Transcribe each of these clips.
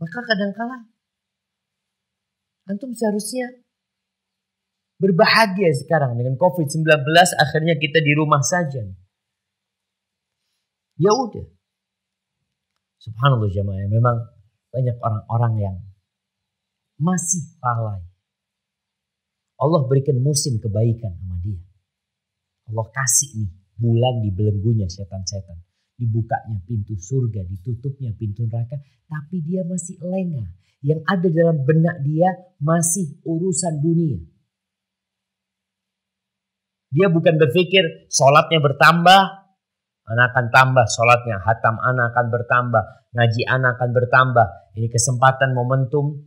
Maka kadang kadangkala antum seharusnya berbahagia sekarang dengan COVID-19 akhirnya kita di rumah saja. Ya udah. Subhanallah jemaah memang banyak orang-orang yang masih palai. Allah berikan musim kebaikan sama dia. Allah kasih nih bulan di belenggunya setan-setan dibukanya pintu surga, ditutupnya pintu neraka, tapi dia masih lengah. Yang ada dalam benak dia masih urusan dunia. Dia bukan berpikir sholatnya bertambah, anak akan tambah sholatnya, hatam anak akan bertambah, ngaji anak akan bertambah. Ini kesempatan momentum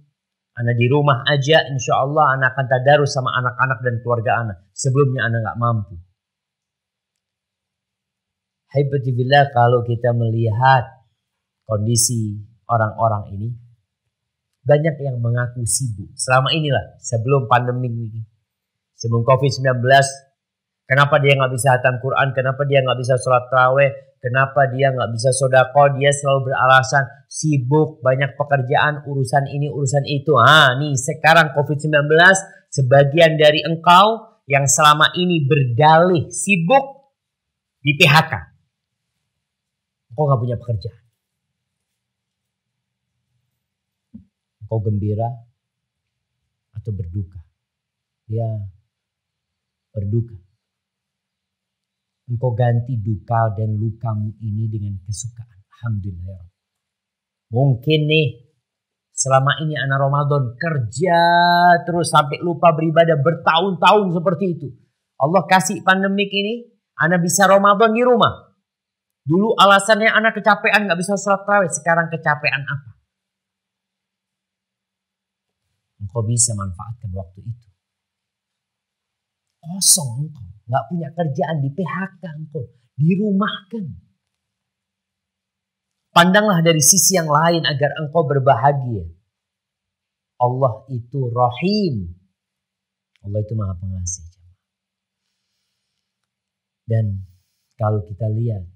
Anak di rumah aja, insya Allah anak akan tadarus sama anak-anak dan keluarga anak. Sebelumnya anak nggak mampu. Hibatibillah kalau kita melihat kondisi orang-orang ini, banyak yang mengaku sibuk. Selama inilah, sebelum pandemi ini, sebelum COVID-19, kenapa dia nggak bisa hatam Quran, kenapa dia nggak bisa sholat terawih, kenapa dia nggak bisa sodako, dia selalu beralasan sibuk, banyak pekerjaan, urusan ini, urusan itu. Ah, nih sekarang COVID-19, sebagian dari engkau yang selama ini berdalih sibuk di PHK. Engkau gak punya pekerjaan. Engkau gembira atau berduka. Ya, berduka. Engkau ganti duka dan lukamu ini dengan kesukaan. Alhamdulillah ya Mungkin nih selama ini anak Ramadan kerja terus sampai lupa beribadah bertahun-tahun seperti itu. Allah kasih pandemik ini, anak bisa Ramadan di rumah. Dulu alasannya anak kecapean nggak bisa sholat terawih. Sekarang kecapean apa? Engkau bisa manfaatkan waktu itu. Kosong engkau. Nggak punya kerjaan di PHK engkau. Dirumahkan. Pandanglah dari sisi yang lain agar engkau berbahagia. Allah itu rahim. Allah itu maha pengasih. Dan kalau kita lihat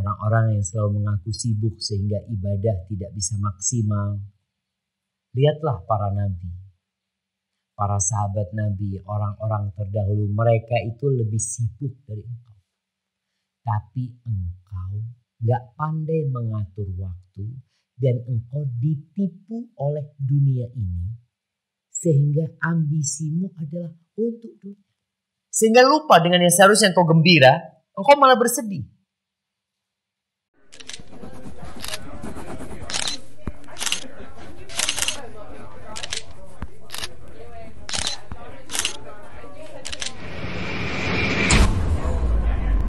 orang-orang yang selalu mengaku sibuk sehingga ibadah tidak bisa maksimal. Lihatlah para nabi, para sahabat nabi, orang-orang terdahulu, mereka itu lebih sibuk dari engkau. Tapi engkau gak pandai mengatur waktu dan engkau ditipu oleh dunia ini sehingga ambisimu adalah untuk dunia. Sehingga lupa dengan yang seharusnya engkau gembira, engkau malah bersedih